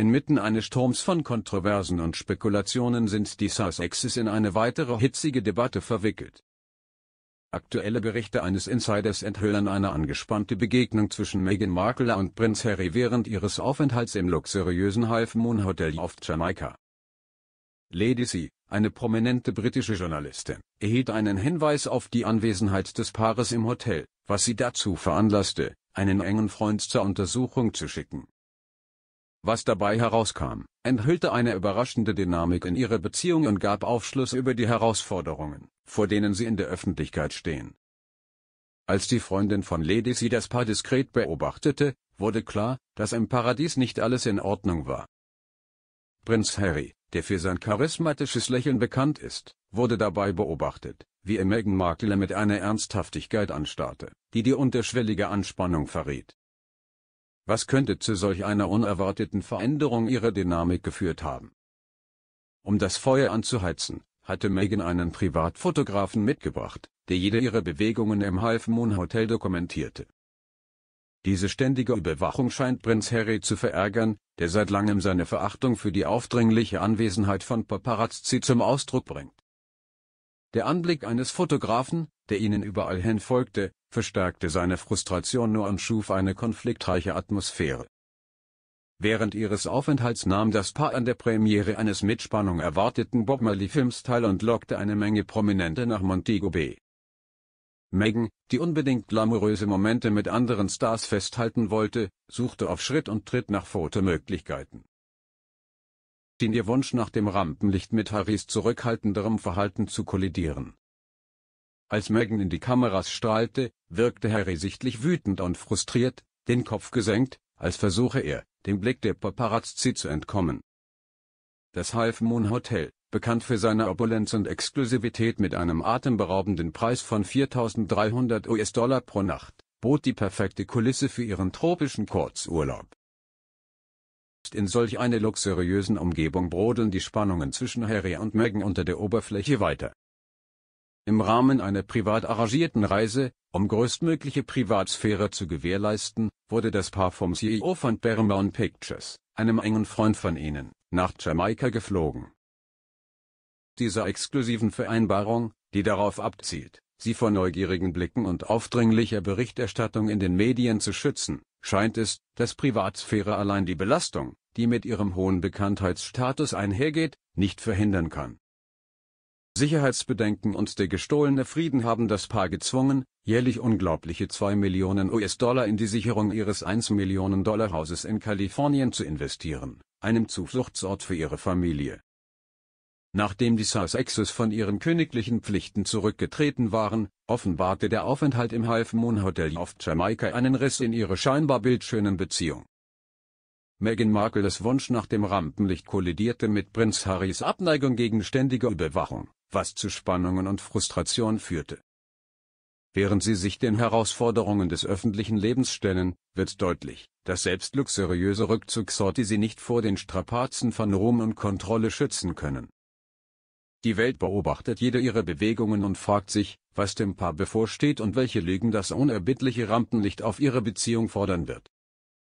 Inmitten eines Sturms von Kontroversen und Spekulationen sind die Sussexes in eine weitere hitzige Debatte verwickelt. Aktuelle Berichte eines Insiders enthüllen eine angespannte Begegnung zwischen Meghan Markle und Prinz Harry während ihres Aufenthalts im luxuriösen Half Moon Hotel auf Jamaika. Lady C, eine prominente britische Journalistin, erhielt einen Hinweis auf die Anwesenheit des Paares im Hotel, was sie dazu veranlasste, einen engen Freund zur Untersuchung zu schicken. Was dabei herauskam, enthüllte eine überraschende Dynamik in ihrer Beziehung und gab Aufschluss über die Herausforderungen, vor denen sie in der Öffentlichkeit stehen. Als die Freundin von Lady das Paar diskret beobachtete, wurde klar, dass im Paradies nicht alles in Ordnung war. Prinz Harry, der für sein charismatisches Lächeln bekannt ist, wurde dabei beobachtet, wie er Meghan Markle mit einer Ernsthaftigkeit anstarrte, die die unterschwellige Anspannung verriet. Was könnte zu solch einer unerwarteten Veränderung ihrer Dynamik geführt haben? Um das Feuer anzuheizen, hatte Megan einen Privatfotografen mitgebracht, der jede ihrer Bewegungen im Half Moon Hotel dokumentierte. Diese ständige Überwachung scheint Prinz Harry zu verärgern, der seit langem seine Verachtung für die aufdringliche Anwesenheit von Paparazzi zum Ausdruck bringt. Der Anblick eines Fotografen, der ihnen überall hin folgte, verstärkte seine Frustration nur und schuf eine konfliktreiche Atmosphäre. Während ihres Aufenthalts nahm das Paar an der Premiere eines mit Spannung erwarteten Bob Marley-Films teil und lockte eine Menge Prominente nach Montego Bay. Megan, die unbedingt glamouröse Momente mit anderen Stars festhalten wollte, suchte auf Schritt und Tritt nach Fotomöglichkeiten. Schien ihr Wunsch nach dem Rampenlicht mit Harrys zurückhaltenderem Verhalten zu kollidieren. Als Megan in die Kameras strahlte, wirkte Harry sichtlich wütend und frustriert, den Kopf gesenkt, als versuche er, dem Blick der Paparazzi zu entkommen. Das Half Moon Hotel, bekannt für seine Opulenz und Exklusivität mit einem atemberaubenden Preis von 4.300 US-Dollar pro Nacht, bot die perfekte Kulisse für ihren tropischen Kurzurlaub. In solch einer luxuriösen Umgebung brodeln die Spannungen zwischen Harry und Meghan unter der Oberfläche weiter. Im Rahmen einer privat arrangierten Reise, um größtmögliche Privatsphäre zu gewährleisten, wurde das Paar vom CEO von Paramount Pictures, einem engen Freund von ihnen, nach Jamaika geflogen. Dieser exklusiven Vereinbarung, die darauf abzielt, sie vor neugierigen Blicken und aufdringlicher Berichterstattung in den Medien zu schützen, scheint es, dass Privatsphäre allein die Belastung, die mit ihrem hohen Bekanntheitsstatus einhergeht, nicht verhindern kann Sicherheitsbedenken und der gestohlene Frieden haben das Paar gezwungen, jährlich unglaubliche 2 Millionen US-Dollar in die Sicherung ihres 1 Millionen Dollar Hauses in Kalifornien zu investieren, einem Zufluchtsort für ihre Familie. Nachdem die Sussexes von ihren königlichen Pflichten zurückgetreten waren, offenbarte der Aufenthalt im Half Moon Hotel auf Jamaika einen Riss in ihre scheinbar bildschönen Beziehung. Meghan Markles Wunsch nach dem Rampenlicht kollidierte mit Prinz Harrys Abneigung gegen ständige Überwachung was zu Spannungen und Frustration führte. Während sie sich den Herausforderungen des öffentlichen Lebens stellen, wird deutlich, dass selbst luxuriöse Rückzugsorte sie nicht vor den Strapazen von Ruhm und Kontrolle schützen können. Die Welt beobachtet jede ihrer Bewegungen und fragt sich, was dem Paar bevorsteht und welche Lügen das unerbittliche Rampenlicht auf ihre Beziehung fordern wird.